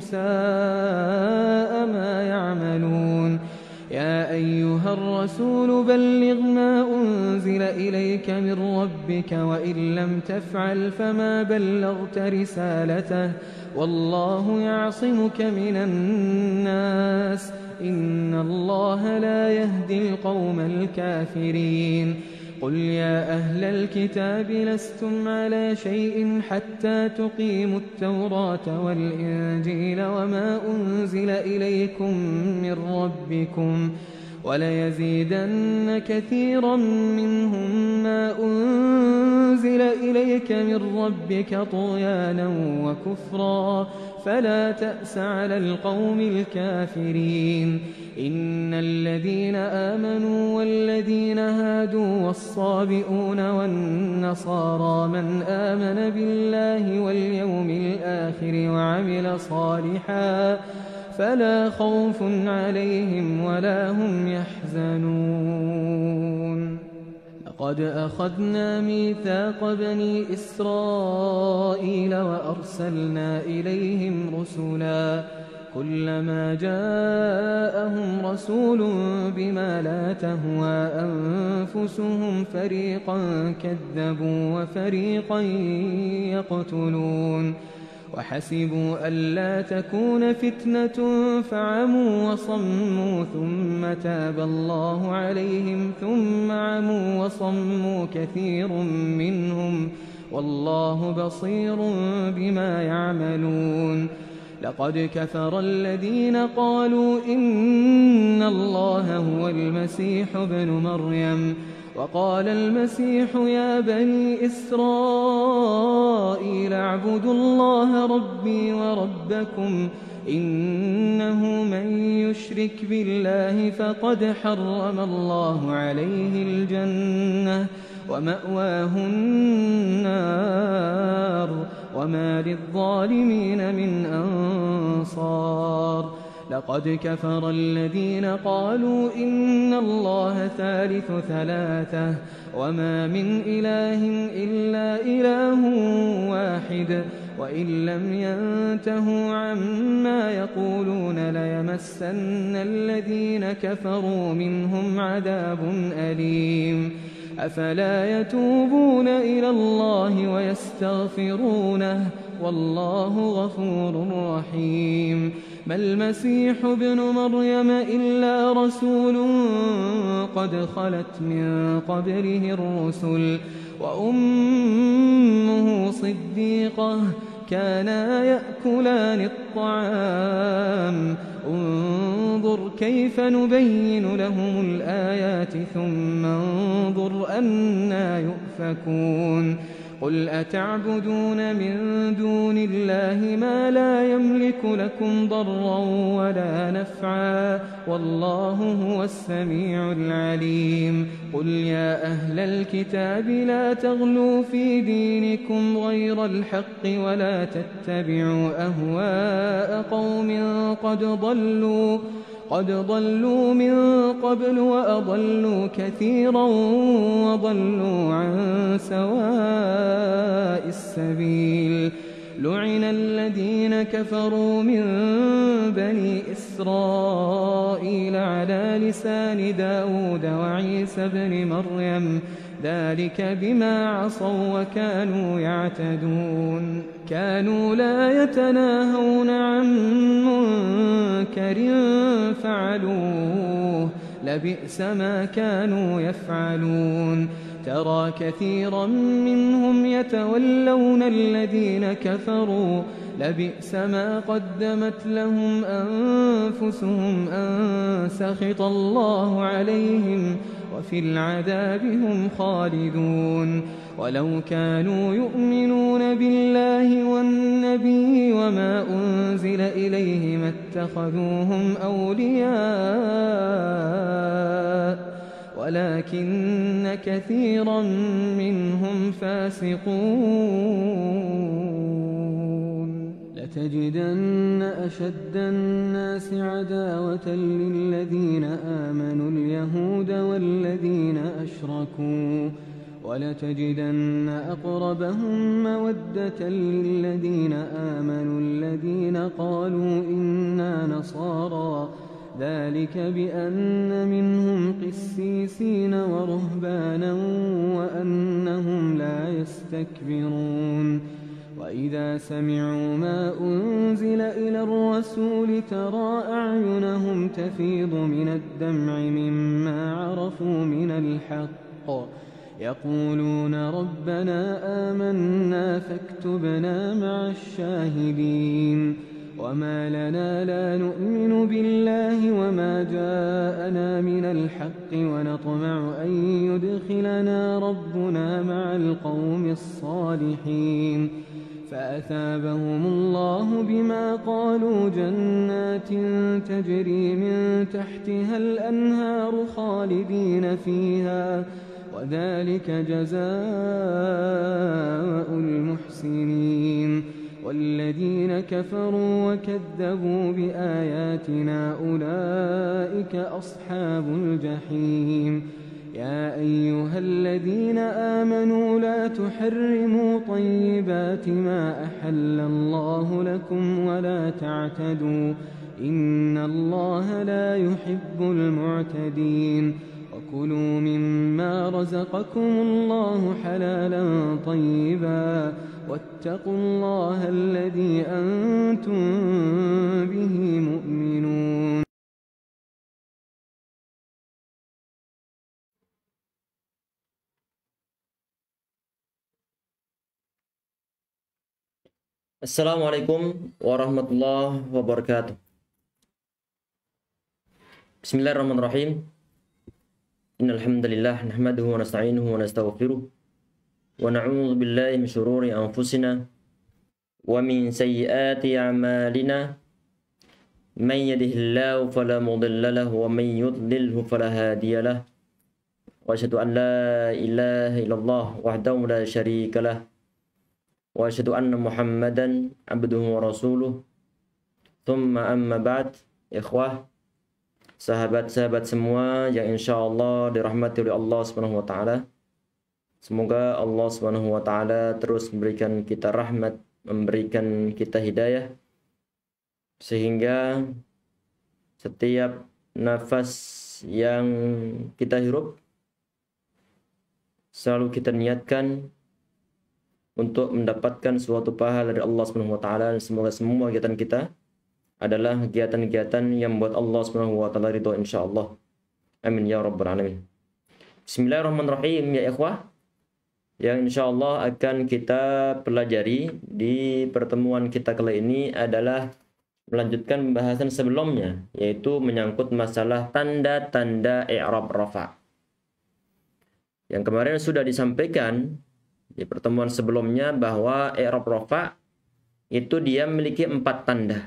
ساء ما يعملون يا أيها الرسول بلغ ما أنزل إليك من ربك وإن لم تفعل فما بلغت رسالته والله يعصمك من الناس إن الله لا يهدي القوم الكافرين قل يا أهل الكتاب لستم على شيء حتى تقيموا التوراة والإنجيل وما أنزل إليكم من ربكم ۖ وليزيدن كثيرا منهم ما أنزل إليك من ربك طغيانا وكفرا فلا تأس على القوم الكافرين إن الذين آمنوا والذين هادوا والصابئون والنصارى من آمن بالله واليوم الآخر وعمل صالحاً فلا خوف عليهم ولا هم يحزنون لقد أخذنا ميثاق بني إسرائيل وأرسلنا إليهم رسلا كلما جاءهم رسول بما لا تهوى أنفسهم فريقا كذبوا وفريقا يقتلون وحسبوا ألا تكون فتنة فعموا وصموا ثم تاب الله عليهم ثم عموا وصموا كثير منهم والله بصير بما يعملون لقد كفر الذين قالوا إن الله هو المسيح ابن مريم وقال المسيح يا بني إسرائيل اعبدوا الله ربي وربكم إنه من يشرك بالله فقد حرم الله عليه الجنة ومأواه النار وما للظالمين من أنصار لقد كفر الذين قالوا إن الله ثالث ثلاثة وما من إله إلا إله واحد وإن لم ينتهوا عما يقولون ليمسن الذين كفروا منهم عذاب أليم أفلا يتوبون إلى الله ويستغفرونه والله غفور رحيم ما المسيح ابن مريم إلا رسول قد خلت من قبله الرسل وأمه صديقة كانا يأكلان الطعام انظر كيف نبين لهم الآيات ثم انظر أنا يؤفكون قل أتعبدون من دون الله ما لا يملك لكم ضرا ولا نفعا والله هو السميع العليم قل يا أهل الكتاب لا تغلوا في دينكم غير الحق ولا تتبعوا أهواء قوم قد ضلوا قد ضلوا من قبل وأضلوا كثيرا وضلوا عن سواء السبيل لعن الذين كفروا من بني إسرائيل على لسان داود وعيسى بن مريم ذلك بما عصوا وكانوا يعتدون كانوا لا يتناهون عن منكر فعلوه لبئس ما كانوا يفعلون ترى كثيرا منهم يتولون الذين كفروا لبئس ما قدمت لهم أنفسهم أن سخط الله عليهم وفي العذاب هم خالدون ولو كانوا يؤمنون بالله والنبي وما أنزل إليه ما اتخذوهم أولياء ولكن كثيرا منهم فاسقون لتجدن أشد الناس عداوة للذين آمنوا اليهود والذين أشركوا ولتجدن أقربهم مودة للذين آمنوا الذين قالوا إنا نصارى ذلك بأن منهم قسيسين ورهبانا وأنهم لا يستكبرون وإذا سمعوا ما أنزل إلى الرسول ترى أعينهم تفيض من الدمع مما عرفوا من الحق يقولون ربنا آمنا فاكتبنا مع الشاهدين وما لنا لا نؤمن بالله وما جاءنا من الحق ونطمع أن يدخلنا ربنا مع القوم الصالحين فأثابهم الله بما قالوا جنات تجري من تحتها الأنهار خالدين فيها ۖ وذلك جزاء المحسنين والذين كفروا وكذبوا بآياتنا أولئك أصحاب الجحيم يا أيها الذين آمنوا لا تحرموا طيبات ما أحل الله لكم ولا تعتدوا إن الله لا يحب المعتدين كلوا مما رزقكم الله حلالا طيبا واتقوا الله الذي انتم به مؤمنون السلام عليكم ورحمه الله وبركاته بسم الله الرحمن الرحيم إن الحمد لله نحمده ونستعينه ونستغفره ونعوذ بالله من شرور أنفسنا ومن سيئات أعمالنا من يده الله فلا مضل له ومن يضلله فلا هادي له وأشهد أن لا إله إلا الله وحده لا شريك له وأشهد أن محمدا عبده ورسوله ثم أما بعد إخوة sahabat-sahabat semua yang insya Allah dirahmati oleh Allah Subhanahu wa taala. Semoga Allah Subhanahu wa taala terus memberikan kita rahmat, memberikan kita hidayah sehingga setiap nafas yang kita hirup selalu kita niatkan untuk mendapatkan suatu pahala dari Allah Subhanahu wa taala dan semoga semua kegiatan kita adalah kegiatan-kegiatan yang membuat Allah Subhanahu wa taala ridho insyaallah. Amin ya rabbal alamin. Bismillahirrahmanirrahim ya ikhwah. Yang insyaallah akan kita pelajari di pertemuan kita kali ini adalah melanjutkan pembahasan sebelumnya yaitu menyangkut masalah tanda-tanda i'rab rafa. Yang kemarin sudah disampaikan di pertemuan sebelumnya bahwa i'rab rafa itu dia memiliki empat tanda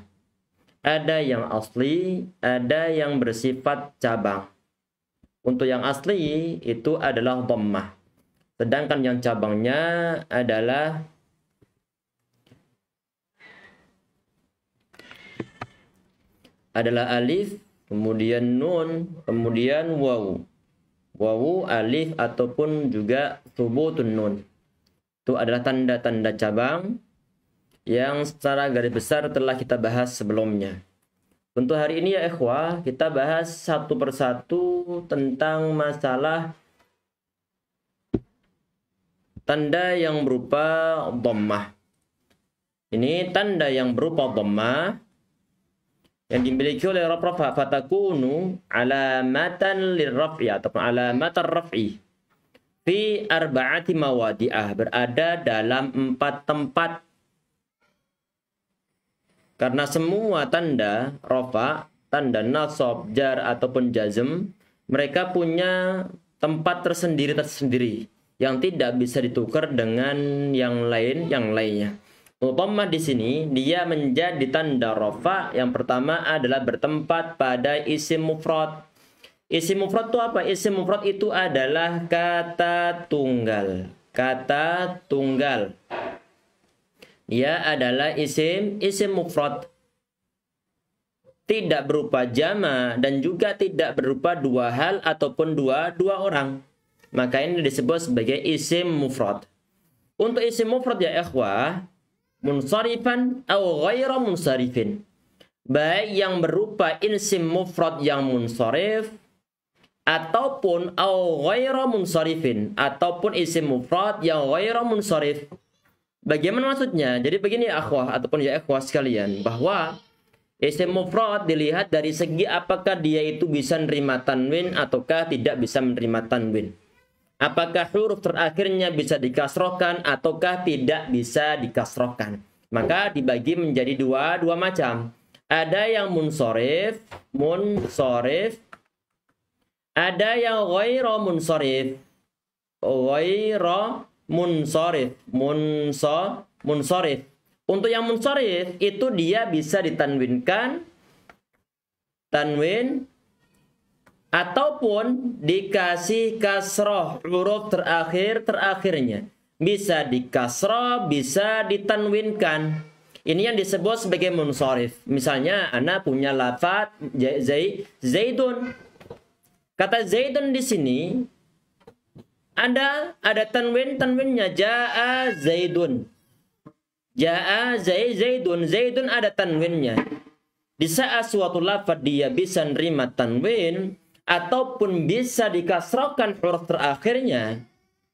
ada yang asli, ada yang bersifat cabang. Untuk yang asli itu adalah dhammah. Sedangkan yang cabangnya adalah adalah alif, kemudian nun, kemudian wawu. Wawu, alif ataupun juga subutun nun. Itu adalah tanda-tanda cabang yang secara garis besar telah kita bahas sebelumnya. Untuk hari ini ya ikhwah, kita bahas satu persatu tentang masalah tanda yang berupa dhammah. Ini tanda yang berupa dhammah yang dimiliki oleh rafa fatakunu alamatan lirraf'i ataupun alamatan raf'i fi arba'ati mawadi'ah berada dalam empat tempat karena semua tanda rofa, tanda nasob, jar ataupun jazm, mereka punya tempat tersendiri tersendiri yang tidak bisa ditukar dengan yang lain yang lainnya. Mutamah di sini dia menjadi tanda rofa yang pertama adalah bertempat pada isim mufrad. Isim mufrad itu apa? Isim mufrad itu adalah kata tunggal. Kata tunggal ya adalah isim isim mufrad tidak berupa jama dan juga tidak berupa dua hal ataupun dua dua orang. Maka ini disebut sebagai isim mufrad. Untuk isim mufrad ya ikhwah, munsarifan atau ghairu munsarifin. Baik yang berupa isim mufrad yang munsarif ataupun au ghairu munsarifin ataupun isim mufrad yang ghairu munsarif. Bagaimana maksudnya? Jadi begini ya akhwah ataupun ya akhwah sekalian bahwa isim mufrad dilihat dari segi apakah dia itu bisa menerima tanwin ataukah tidak bisa menerima tanwin. Apakah huruf terakhirnya bisa dikasrokan ataukah tidak bisa dikasrokan? Maka dibagi menjadi dua dua macam. Ada yang munsorif, munsorif. Ada yang ghoiro munsorif. Ghoiro munsorif munso munsorif untuk yang munsorif itu dia bisa ditanwinkan tanwin ataupun dikasih kasroh huruf terakhir terakhirnya bisa dikasroh bisa ditanwinkan ini yang disebut sebagai munsorif misalnya anak punya lafat zaidun kata zaidun di sini ada ada tanwin tanwinnya jaa zaidun. Jaa zai zaidun zaidun ada tanwinnya. Di saat suatu lafaz dia bisa nerima tanwin ataupun bisa dikasrokan huruf terakhirnya.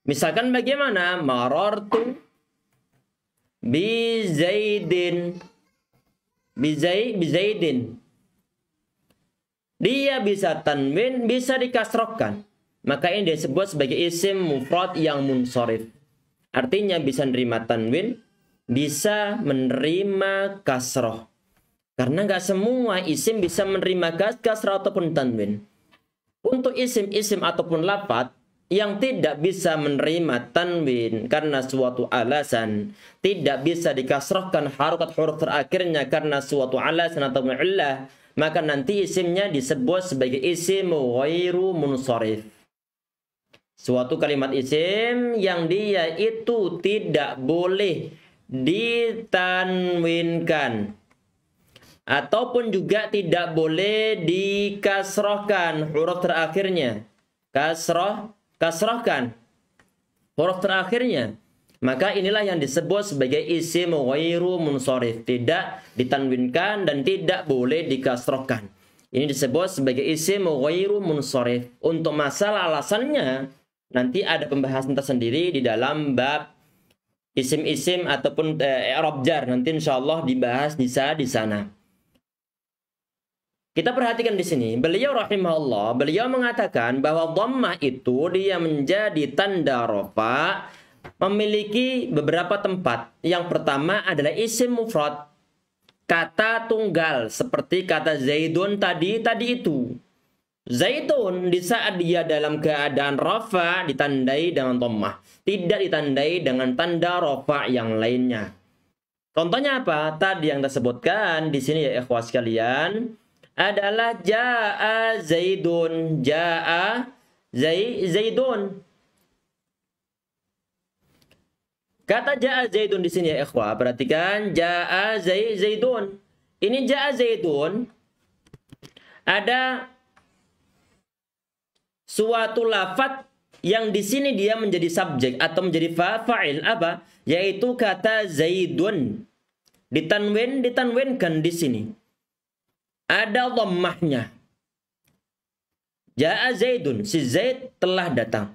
Misalkan bagaimana? Marortu bi zaidin bi bizai zaidin dia bisa tanwin bisa dikasrokan maka ini disebut sebagai isim mufrad yang munsorif. Artinya bisa menerima tanwin, bisa menerima kasroh. Karena nggak semua isim bisa menerima kas kasroh ataupun tanwin. Untuk isim-isim ataupun lapat yang tidak bisa menerima tanwin karena suatu alasan, tidak bisa dikasrohkan harokat huruf terakhirnya karena suatu alasan atau illah, maka nanti isimnya disebut sebagai isim ghairu munsharif Suatu kalimat isim yang dia itu tidak boleh ditanwinkan ataupun juga tidak boleh dikasrohkan huruf terakhirnya. Kasroh, kasrohkan huruf terakhirnya. Maka inilah yang disebut sebagai isim ghairu munsorif. Tidak ditanwinkan dan tidak boleh dikasrohkan. Ini disebut sebagai isim ghairu munsorif. Untuk masalah alasannya, nanti ada pembahasan tersendiri di dalam bab isim-isim ataupun eh, nanti insya Allah dibahas bisa di sana. Kita perhatikan di sini, beliau rahimahullah, beliau mengatakan bahwa dhammah itu dia menjadi tanda rofa memiliki beberapa tempat. Yang pertama adalah isim mufrad, kata tunggal seperti kata Zaidun tadi tadi itu. Zaitun di saat dia dalam keadaan rafa ditandai dengan tomah. Tidak ditandai dengan tanda rafa yang lainnya. Contohnya apa? Tadi yang tersebutkan di sini ya ikhwas kalian adalah jaa zaidun jaa zai zaidun Kata jaa zaidun di sini ya ikhwah, perhatikan jaa zai zaidun. Ini jaa zaidun ada suatu lafat yang di sini dia menjadi subjek atau menjadi fa fa'il apa? Yaitu kata zaidun. Ditanwin, ditanwinkan di sini. Ada lemahnya Ja'a zaidun. Si Zaid telah datang.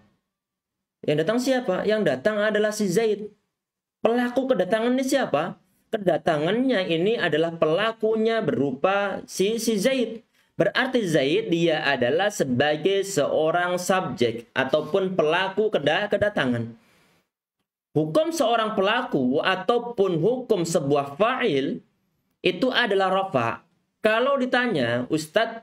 Yang datang siapa? Yang datang adalah si Zaid. Pelaku kedatangannya siapa? Kedatangannya ini adalah pelakunya berupa si si Zaid. Berarti Zaid dia adalah sebagai seorang subjek ataupun pelaku kedatangan. Hukum seorang pelaku ataupun hukum sebuah fa'il itu adalah rofa. Kalau ditanya, Ustadz,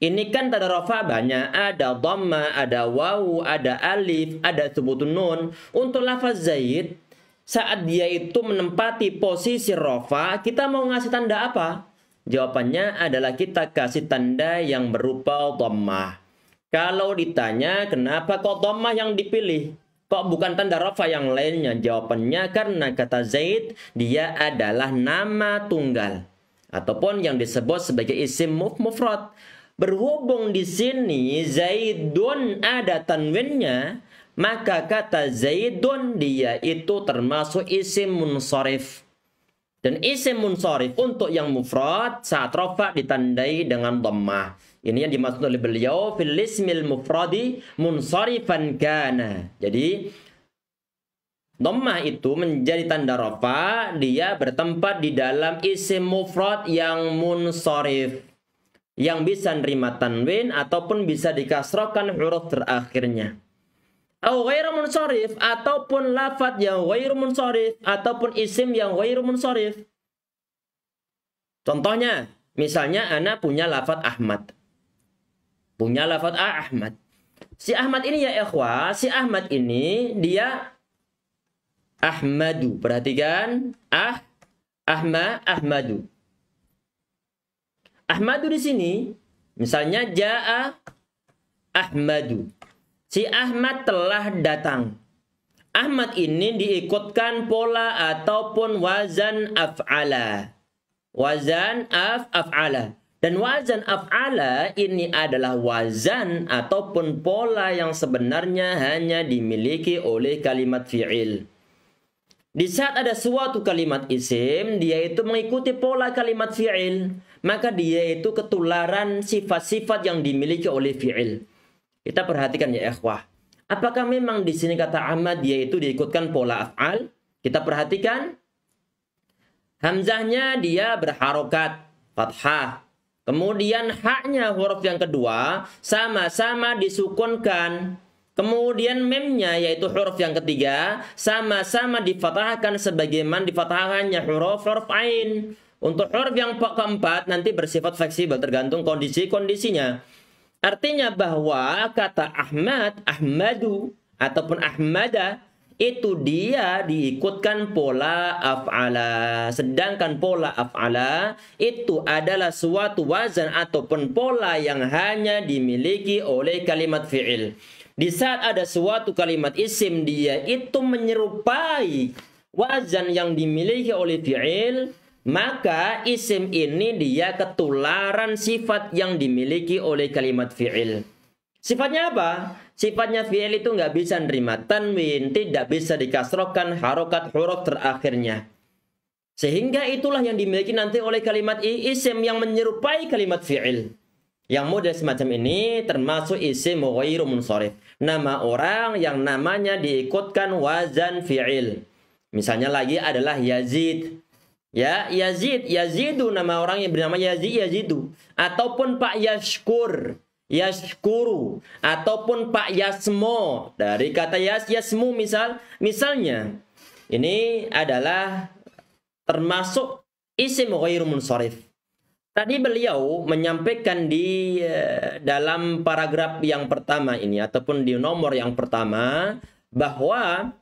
ini kan tanda rofa banyak. Ada dhamma, ada wawu, ada alif, ada sebutun nun. Untuk lafaz Zaid, saat dia itu menempati posisi rofa, kita mau ngasih tanda apa? Jawabannya adalah kita kasih tanda yang berupa dhammah. Kalau ditanya kenapa kok dhammah yang dipilih? Kok bukan tanda rafa yang lainnya? Jawabannya karena kata Zaid dia adalah nama tunggal ataupun yang disebut sebagai isim muf mufrad. Berhubung di sini Zaidun ada tanwinnya, maka kata Zaidun dia itu termasuk isim munsorif. Dan isim munsorif untuk yang mufrad saat rofa ditandai dengan dhammah. Ini yang dimaksud oleh beliau fil ismil mufradi munsorifan kana. Jadi dhammah itu menjadi tanda rofa dia bertempat di dalam isim mufrad yang munsorif yang bisa nerima tanwin ataupun bisa dikasrokan huruf terakhirnya. Au ghairu munsharif ataupun lafat yang ghairu munsharif ataupun isim yang ghairu munsharif. Contohnya, misalnya ana punya lafat Ahmad. Punya lafat Ahmad. Si Ahmad ini ya ikhwah, si Ahmad ini dia Ahmadu. Perhatikan, ah Ahma Ahmadu. Ahmadu di sini misalnya jaa Ahmadu si Ahmad telah datang. Ahmad ini diikutkan pola ataupun wazan af'ala. Wazan af af'ala. Dan wazan af'ala ini adalah wazan ataupun pola yang sebenarnya hanya dimiliki oleh kalimat fi'il. Di saat ada suatu kalimat isim, dia itu mengikuti pola kalimat fi'il. Maka dia itu ketularan sifat-sifat yang dimiliki oleh fi'il. Kita perhatikan ya ikhwah. Apakah memang di sini kata amad yaitu diikutkan pola af'al? Kita perhatikan. Hamzahnya dia berharokat, fathah. Kemudian haknya huruf yang kedua sama-sama disukunkan. Kemudian memnya yaitu huruf yang ketiga sama-sama difatahkan sebagaimana difatahkannya huruf huruf ain. Untuk huruf yang keempat nanti bersifat fleksibel tergantung kondisi-kondisinya. Artinya bahwa kata Ahmad, Ahmadu ataupun Ahmada itu dia diikutkan pola af'ala. Sedangkan pola af'ala itu adalah suatu wazan ataupun pola yang hanya dimiliki oleh kalimat fi'il. Di saat ada suatu kalimat isim dia itu menyerupai wazan yang dimiliki oleh fi'il maka isim ini dia ketularan sifat yang dimiliki oleh kalimat fi'il. Sifatnya apa? Sifatnya fi'il itu nggak bisa nerima tanwin, tidak bisa dikasrokan harokat huruf terakhirnya. Sehingga itulah yang dimiliki nanti oleh kalimat isim yang menyerupai kalimat fi'il. Yang model semacam ini termasuk isim ghairu munsorif. Nama orang yang namanya diikutkan wazan fi'il. Misalnya lagi adalah Yazid. Ya, Yazid, Yazidu nama orang yang bernama Yazid, Yazidu. Ataupun Pak Yashkur, Yashkuru. Ataupun Pak Yasmo. Dari kata Yas, Yasmu misal, misalnya. Ini adalah termasuk isim ghairu munsharif. Tadi beliau menyampaikan di eh, dalam paragraf yang pertama ini ataupun di nomor yang pertama bahwa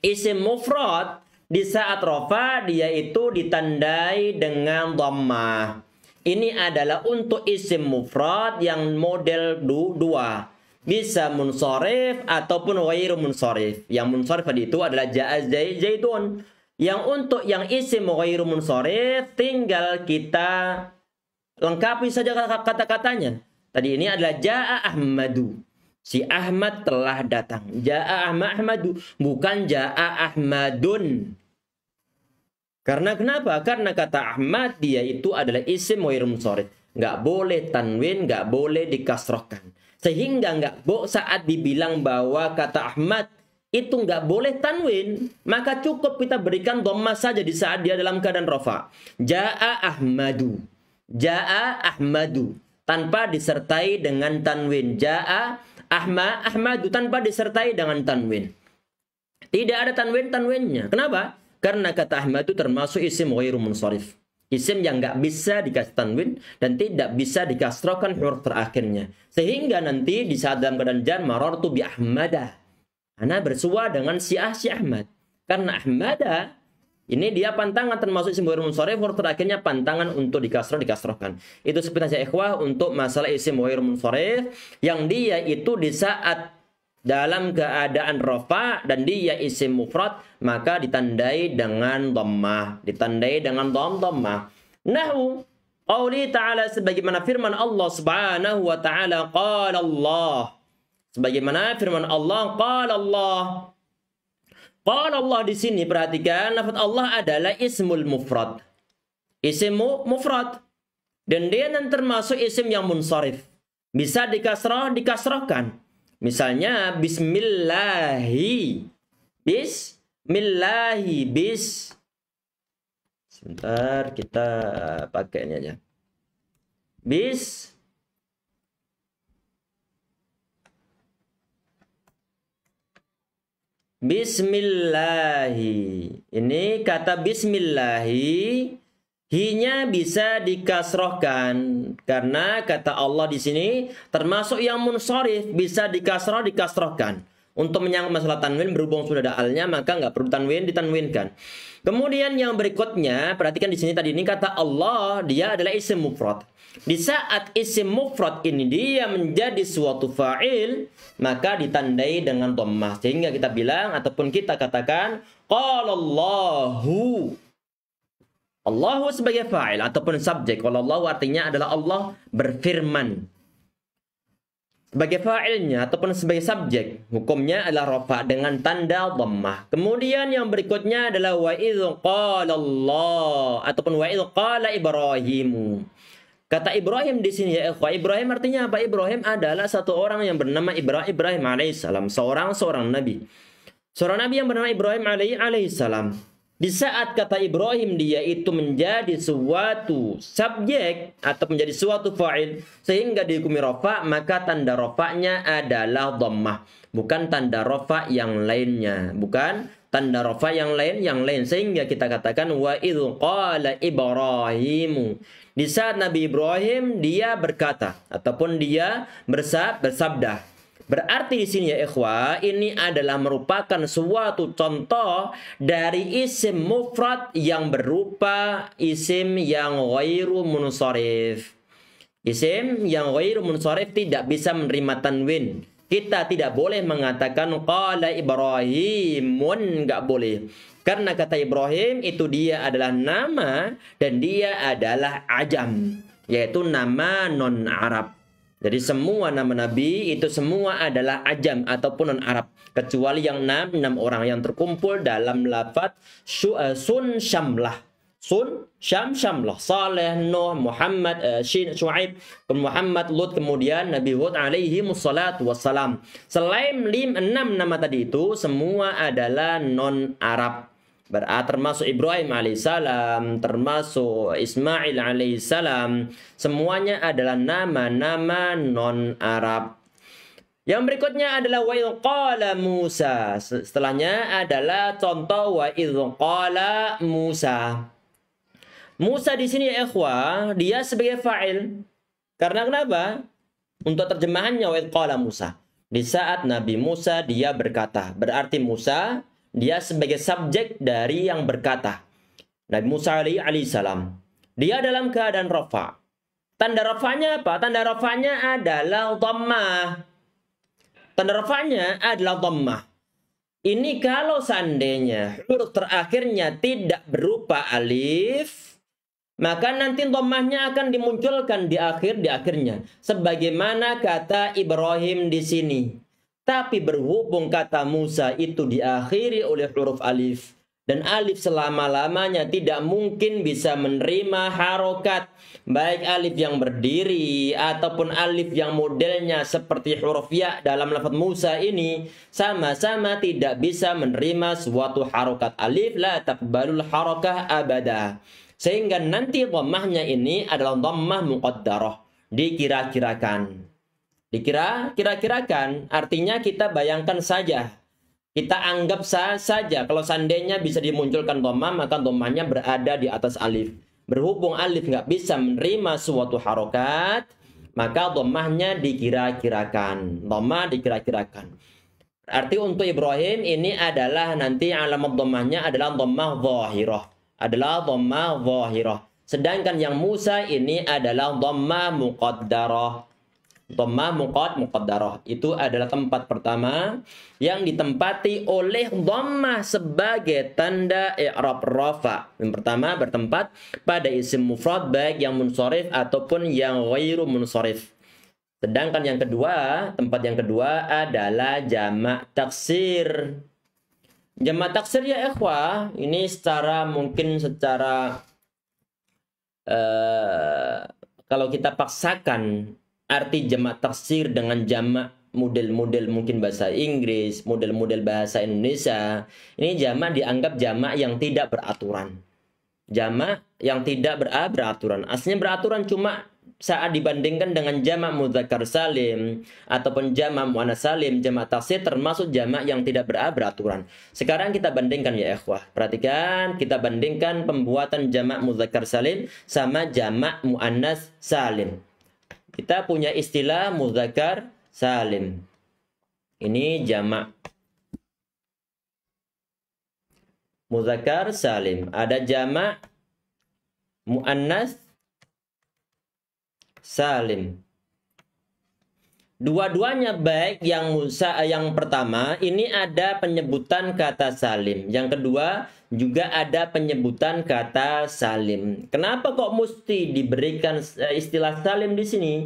isim mufrad di saat rofa dia itu ditandai dengan dhammah. Ini adalah untuk isim mufrad yang model du dua. Bisa munsorif ataupun wairu munsorif. Yang munsorif tadi itu adalah ja'az zaidun. Yang untuk yang isim wairu munsorif tinggal kita lengkapi saja kata-katanya. Tadi ini adalah ja'a Ahmadu. Si Ahmad telah datang. Ja'a Ahmadu. Bukan Ja'a Ahmadun. Karena kenapa? Karena kata Ahmad dia itu adalah isim wair sorit. Nggak boleh tanwin, nggak boleh dikasrohkan. Sehingga nggak bo saat dibilang bahwa kata Ahmad itu nggak boleh tanwin. Maka cukup kita berikan dhamma saja di saat dia dalam keadaan rofa. Ja'a Ahmadu. Ja'a Ahmadu. Tanpa disertai dengan tanwin. Ja'a Ahma, Ahmadu tanpa disertai dengan tanwin. Tidak ada tanwin tanwinnya. Kenapa? Karena kata Ahmad itu termasuk isim ghairu munsharif. Isim yang nggak bisa dikasih tanwin dan tidak bisa dikasrokan huruf terakhirnya. Sehingga nanti di saat dalam keadaan jar marortu bi Ahmadah, Karena bersuah dengan si ah si Ahmad. Karena Ahmadah ini dia pantangan termasuk isim ghair munsharif huruf terakhirnya pantangan untuk dikasroh dikasrohkan. Itu sepintas ya ikhwah untuk masalah isim ghair munsharif yang dia itu di saat dalam keadaan rofa dan dia isim mufrad maka ditandai dengan dhammah, ditandai dengan dham dhammah. Nahu Qauli ta'ala sebagaimana firman Allah Subhanahu wa taala qala Allah. Sebagaimana firman Allah qala Allah. Qala Allah di sini perhatikan lafaz Allah adalah ismul mufrad. Ismu mufrad. Dan dia yang termasuk isim yang munsharif. Bisa dikasrah, dikasrahkan. Misalnya bismillahi. Bismillahi bis. Sebentar kita pakai ini aja. Bis Bismillahi. Ini kata bismillahi hinya bisa dikasrohkan karena kata Allah di sini termasuk yang munsorif bisa dikasroh dikasrohkan untuk menyangkut masalah tanwin berhubung sudah ada alnya maka nggak perlu tanwin ditanwinkan. Kemudian yang berikutnya perhatikan di sini tadi ini kata Allah dia adalah isim mufrad. Di saat isim mufrad ini dia menjadi suatu fa'il, maka ditandai dengan dhammah. Sehingga kita bilang ataupun kita katakan qalallahu. Allahu. sebagai fa'il ataupun subjek. Kalau artinya adalah Allah berfirman. Sebagai fa'ilnya ataupun sebagai subjek, hukumnya adalah rafa dengan tanda dhammah. Kemudian yang berikutnya adalah wa qalallahu ataupun wa qala Ibrahimu. Kata Ibrahim di sini ya ikhwah. Ibrahim artinya apa? Ibrahim adalah satu orang yang bernama Ibrahim, Ibrahim alaihissalam. Seorang seorang nabi. Seorang nabi yang bernama Ibrahim alaihissalam. Di saat kata Ibrahim dia itu menjadi suatu subjek atau menjadi suatu fa'il sehingga dihukumi rofa maka tanda rofanya adalah dhammah bukan tanda rofa yang lainnya bukan tanda rofa yang lain yang lain sehingga kita katakan wa idh qala Ibrahimu di saat Nabi Ibrahim dia berkata ataupun dia bersab, bersabda berarti di sini ya ikhwah ini adalah merupakan suatu contoh dari isim mufrad yang berupa isim yang ghairu munsharif isim yang ghairu munsharif tidak bisa menerima tanwin kita tidak boleh mengatakan qala Ibrahimun, nggak boleh. Karena kata Ibrahim itu dia adalah nama dan dia adalah ajam, yaitu nama non Arab. Jadi semua nama nabi itu semua adalah ajam ataupun non Arab kecuali yang enam enam orang yang terkumpul dalam lafaz eh, sun syamlah Sun, Syam, lah. Saleh, Nuh, Muhammad, uh, Shin, Shu'aib, Muhammad, Lut, kemudian Nabi Hud alaihi mussalatu wassalam. Selain lim enam nama tadi itu, semua adalah non-Arab. Berat ah, termasuk Ibrahim alaihissalam, termasuk Ismail alaihissalam, semuanya adalah nama-nama non-Arab. Yang berikutnya adalah wa qala Musa. Setelahnya adalah contoh wa qala Musa. Musa di sini ya dia sebagai fa'il. Karena kenapa? Untuk terjemahannya wa qala Musa. Di saat Nabi Musa dia berkata, berarti Musa dia sebagai subjek dari yang berkata. Nabi Musa alaihissalam. Dia dalam keadaan rafa. Tanda rafanya apa? Tanda rafanya adalah dhammah. Tanda rafanya adalah dhammah. Ini kalau seandainya huruf terakhirnya tidak berupa alif, maka nanti domahnya akan dimunculkan di akhir di akhirnya sebagaimana kata Ibrahim di sini tapi berhubung kata Musa itu diakhiri oleh huruf alif dan alif selama-lamanya tidak mungkin bisa menerima harokat baik alif yang berdiri ataupun alif yang modelnya seperti huruf ya dalam lafaz Musa ini sama-sama tidak bisa menerima suatu harokat alif la takbalul harokah abada sehingga nanti dhammahnya ini adalah dhammah muqaddarah. Dikira-kirakan. kirakan artinya kita bayangkan saja. Kita anggap sah saja kalau seandainya bisa dimunculkan dhammah maka dhammahnya berada di atas alif. Berhubung alif nggak bisa menerima suatu harokat, maka domahnya dikira-kirakan. Domah dikira-kirakan. Arti untuk Ibrahim ini adalah nanti alamat domahnya adalah domah zahirah adalah dhamma zahirah. Sedangkan yang Musa ini adalah dhamma muqaddarah. Dhamma muqad muqaddarah. Itu adalah tempat pertama yang ditempati oleh dhamma sebagai tanda i'rab rafa. Yang pertama bertempat pada isim mufrad baik yang munsharif ataupun yang ghairu munsharif. Sedangkan yang kedua, tempat yang kedua adalah jamak taksir. Jama taksir ya ikhwah, ini secara mungkin secara uh, kalau kita paksakan arti jamak taksir dengan jamak model-model mungkin bahasa Inggris, model-model bahasa Indonesia, ini jamak dianggap jamak yang tidak beraturan. Jamak yang tidak beraturan. Aslinya beraturan cuma saat dibandingkan dengan jamak mudzakkar salim ataupun jamak muannas salim, jamak tasir termasuk jamak yang tidak beraturan. Sekarang kita bandingkan ya ikhwah. Perhatikan kita bandingkan pembuatan jamak mudzakkar salim sama jamak muannas salim. Kita punya istilah mudzakkar salim. Ini jamak Muzakar salim. Ada jamak muannas salim. Dua-duanya baik yang Musa eh, yang pertama ini ada penyebutan kata salim. Yang kedua juga ada penyebutan kata salim. Kenapa kok mesti diberikan eh, istilah salim di sini?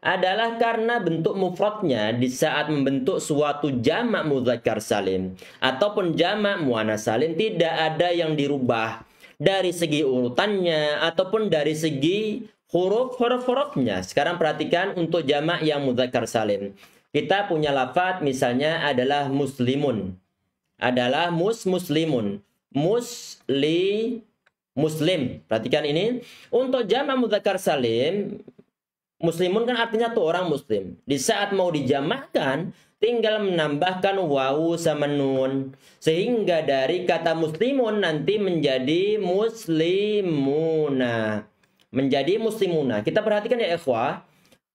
adalah karena bentuk mufradnya di saat membentuk suatu jamak muzakkar salim ataupun jamak muannas salim tidak ada yang dirubah dari segi urutannya ataupun dari segi huruf-huruf-hurufnya. Sekarang perhatikan untuk jamak yang muzakkar salim. Kita punya lafat misalnya adalah muslimun. Adalah mus muslimun. Musli muslim. Perhatikan ini. Untuk jamak muzakkar salim, muslimun kan artinya tuh orang muslim. Di saat mau dijamakkan, tinggal menambahkan wawu sama nun sehingga dari kata muslimun nanti menjadi muslimuna menjadi muslimuna. Kita perhatikan ya ikhwah,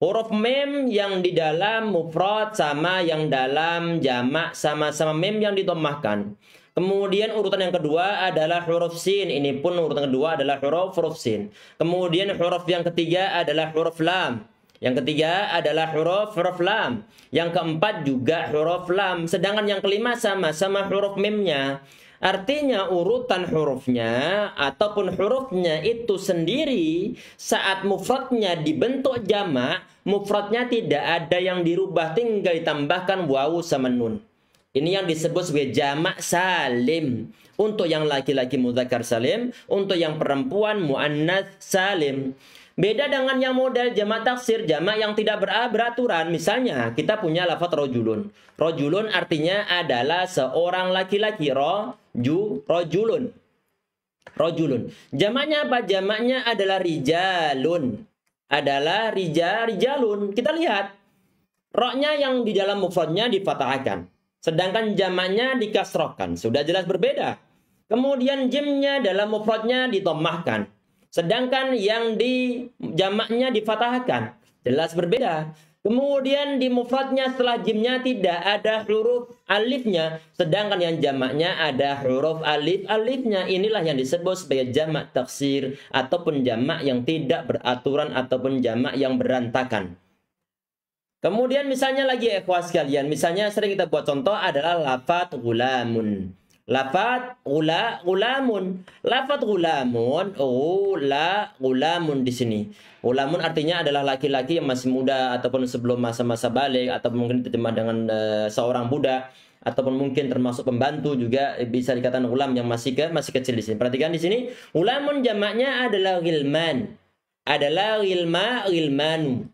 huruf mem yang di dalam mufrad sama yang dalam jamak sama-sama mem yang ditomahkan. Kemudian urutan yang kedua adalah huruf sin. Ini pun urutan kedua adalah huruf huruf sin. Kemudian huruf yang ketiga adalah huruf lam. Yang ketiga adalah huruf huruf lam. Yang keempat juga huruf lam. Sedangkan yang kelima sama sama huruf mimnya. Artinya urutan hurufnya ataupun hurufnya itu sendiri saat mufradnya dibentuk jamak, mufradnya tidak ada yang dirubah tinggal ditambahkan wawu sama nun. Ini yang disebut sebagai jamak salim. Untuk yang laki-laki muzakkar salim, untuk yang perempuan muannas salim. Beda dengan yang model jamak taksir, jamak yang tidak beraturan. Misalnya, kita punya lafaz rojulun. Rojulun artinya adalah seorang laki-laki. Roju, rojulun. Rojulun. Jamaknya apa? Jamaknya adalah rijalun. Adalah rija, rijalun. Kita lihat. Roknya yang di dalam mufradnya difatahkan. Sedangkan jamaknya dikasrokan. Sudah jelas berbeda. Kemudian jimnya dalam mufradnya ditomahkan. Sedangkan yang di jamaknya difatahkan. Jelas berbeda. Kemudian di mufradnya setelah jimnya tidak ada huruf alifnya. Sedangkan yang jamaknya ada huruf alif alifnya. Inilah yang disebut sebagai jamak taksir. Ataupun jamak yang tidak beraturan ataupun jamak yang berantakan. Kemudian misalnya lagi ikhwas kalian. Misalnya sering kita buat contoh adalah lafat gulamun. Lafat gula ulamun. Lafat gulamun gula oh, gulamun di sini. Ulamun artinya adalah laki-laki yang masih muda ataupun sebelum masa-masa balik atau mungkin terjemah dengan uh, seorang budak ataupun mungkin termasuk pembantu juga bisa dikatakan ulam yang masih ke masih kecil di sini. Perhatikan di sini, ulamun jamaknya adalah gilman. Adalah gilma gilmanu.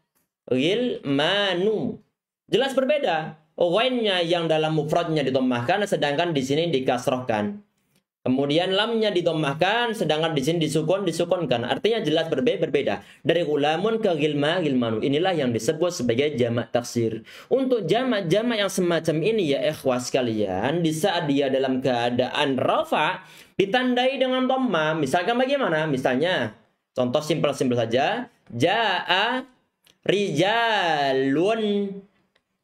Gilmanu. Jelas berbeda wainnya yang dalam mufradnya ditomahkan, sedangkan di sini dikasrohkan. Kemudian lamnya ditomahkan, sedangkan di sini disukun disukunkan. Artinya jelas berbeda berbeda. Dari ulamun ke gilma gilmanu. Inilah yang disebut sebagai jamak taksir. Untuk jamak-jamak yang semacam ini ya ikhwas kalian di saat dia dalam keadaan rafa ditandai dengan dhamma. Misalkan bagaimana? Misalnya contoh simpel-simpel saja. Ja'a rijalun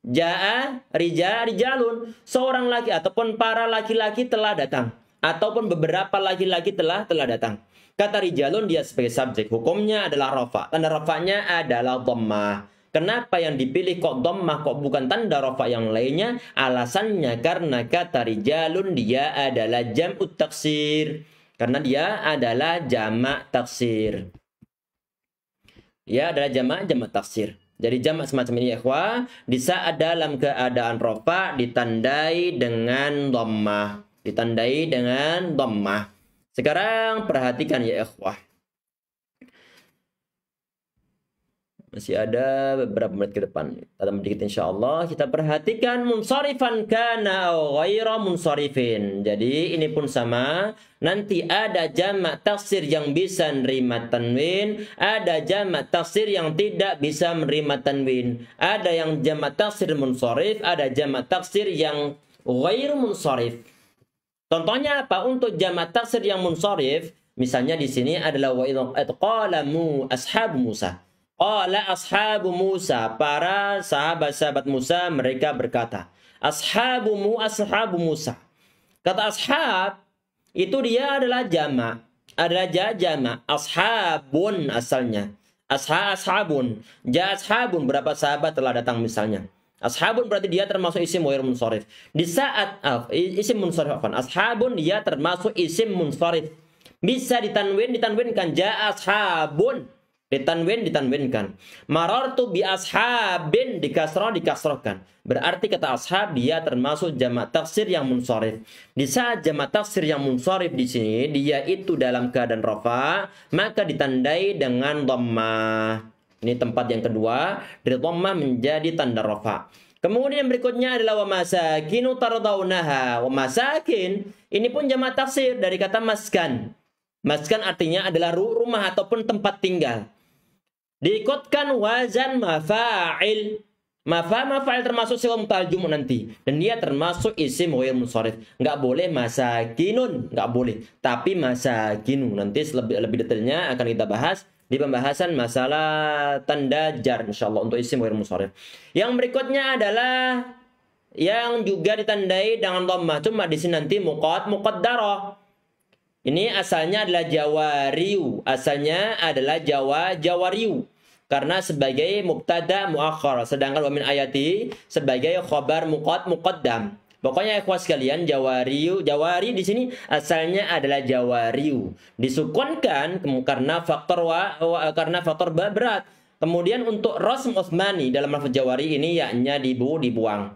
Ja'a rija rijalun. Seorang laki ataupun para laki-laki telah datang. Ataupun beberapa laki-laki telah telah datang. Kata rijalun dia sebagai subjek. Hukumnya adalah rafa. Tanda rafanya adalah dhammah. Kenapa yang dipilih kok dhammah kok bukan tanda rafa yang lainnya? Alasannya karena kata rijalun dia adalah jam'u taksir. Karena dia adalah jamak taksir. Ya adalah jamak jamak taksir. Jadi jamak semacam ini ikhwah di saat dalam keadaan rofa ditandai dengan dhammah, ditandai dengan dhammah. Sekarang perhatikan ya ikhwah. Masih ada beberapa menit ke depan. Kita sedikit insya Allah. Kita perhatikan munsorifan kana au ghaira munsarifin. Jadi ini pun sama. Nanti ada jamak tafsir yang bisa nerima tanwin. Ada jamak tafsir yang tidak bisa menerima tanwin. Ada yang jamak tafsir munsorif. Ada jamak tafsir yang ghair munsorif. Contohnya apa? Untuk jamak tafsir yang munsorif. Misalnya di sini adalah wa idh ashab Musa. Qala ashabu Musa, para sahabat-sahabat Musa mereka berkata, ashabu mu ashabu Musa. Kata ashab itu dia adalah jama adalah ja ashabun asalnya. asha ashabun, ja ashabun berapa sahabat telah datang misalnya. Ashabun berarti dia termasuk isim muir munsharif. Di saat uh, isim munsharif apa? Ashabun dia termasuk isim munsharif. Bisa ditanwin, ditanwinkan ja ashabun Ditanwin ditanwinkan. maror tu bi ashabin dikasroh dikasrohkan. Berarti kata ashab dia termasuk jamak taksir yang munsorif. Di saat jamak taksir yang munsorif di sini dia itu dalam keadaan rofa maka ditandai dengan doma. Ini tempat yang kedua dari doma menjadi tanda rofa. Kemudian yang berikutnya adalah wa masakinu tardaunaha. Wa masakin ini pun jamak taksir dari kata maskan. Maskan artinya adalah rumah ataupun tempat tinggal diikutkan wazan mafa'il Mafa mafa'il termasuk siwa taljumu nanti. Dan dia termasuk isim ghair musorif. Nggak boleh masa kinun, Nggak boleh. Tapi masa kinun nanti lebih lebih detailnya akan kita bahas di pembahasan masalah tanda jar Allah untuk isim ghair musorif. Yang berikutnya adalah yang juga ditandai dengan dhamma cuma di sini nanti muqad muqaddarah ini asalnya adalah jawariu. Asalnya adalah jawa jawariu. Karena sebagai muktada muakhar. Sedangkan wamin ayati sebagai khobar muqad muqaddam. Pokoknya ikhwas kalian jawariu, jawari di sini asalnya adalah jawariu. Disukunkan karena faktor wa, wa karena faktor berat. Kemudian untuk Rosm Osmani dalam lafaz jawari ini yaknya dibu dibuang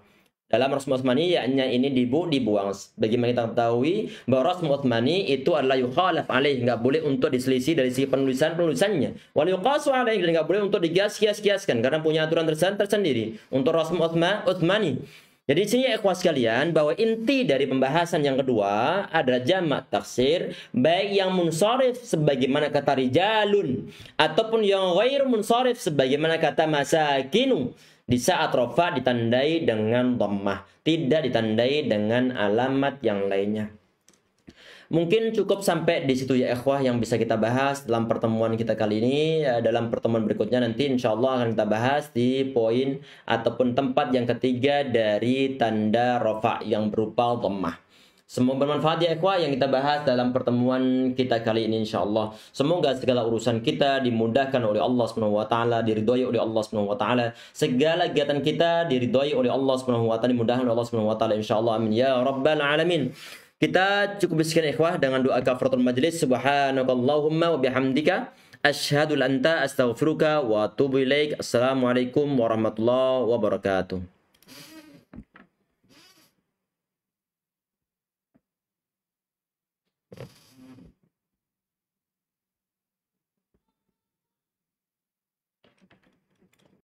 dalam Rasul Utsmani yaknya ini dibu dibuang. Bagaimana kita ketahui bahwa Rasul Utsmani itu adalah yukhalaf alaih, nggak boleh untuk diselisih dari sisi penulisan penulisannya. Wal yuqasu alaih dan nggak boleh untuk digas kias kiaskan karena punya aturan tersendiri untuk Rasul Utsmani. Jadi sini ikhwas sekalian bahwa inti dari pembahasan yang kedua adalah jamak taksir baik yang munsorif sebagaimana kata rijalun ataupun yang ghair munsorif sebagaimana kata masakinu. Di saat rofa ditandai dengan dhammah, tidak ditandai dengan alamat yang lainnya. Mungkin cukup sampai di situ ya ikhwah yang bisa kita bahas dalam pertemuan kita kali ini. Ya, dalam pertemuan berikutnya nanti insya Allah akan kita bahas di poin ataupun tempat yang ketiga dari tanda rofa yang berupa dhammah. Semoga bermanfaat ya ikhwah yang kita bahas dalam pertemuan kita kali ini insya Allah. Semoga segala urusan kita dimudahkan oleh Allah Subhanahu wa taala, diridhoi oleh Allah Subhanahu wa taala. Segala kegiatan kita diridhoi oleh Allah Subhanahu wa taala, dimudahkan oleh Allah Subhanahu wa taala insya Allah. Amin ya rabbal alamin. Kita cukup sekian ikhwah dengan doa kafaratul majlis. Subhanakallahumma wa bihamdika asyhadu an anta astaghfiruka wa atubu ilaik. Assalamualaikum warahmatullahi wabarakatuh.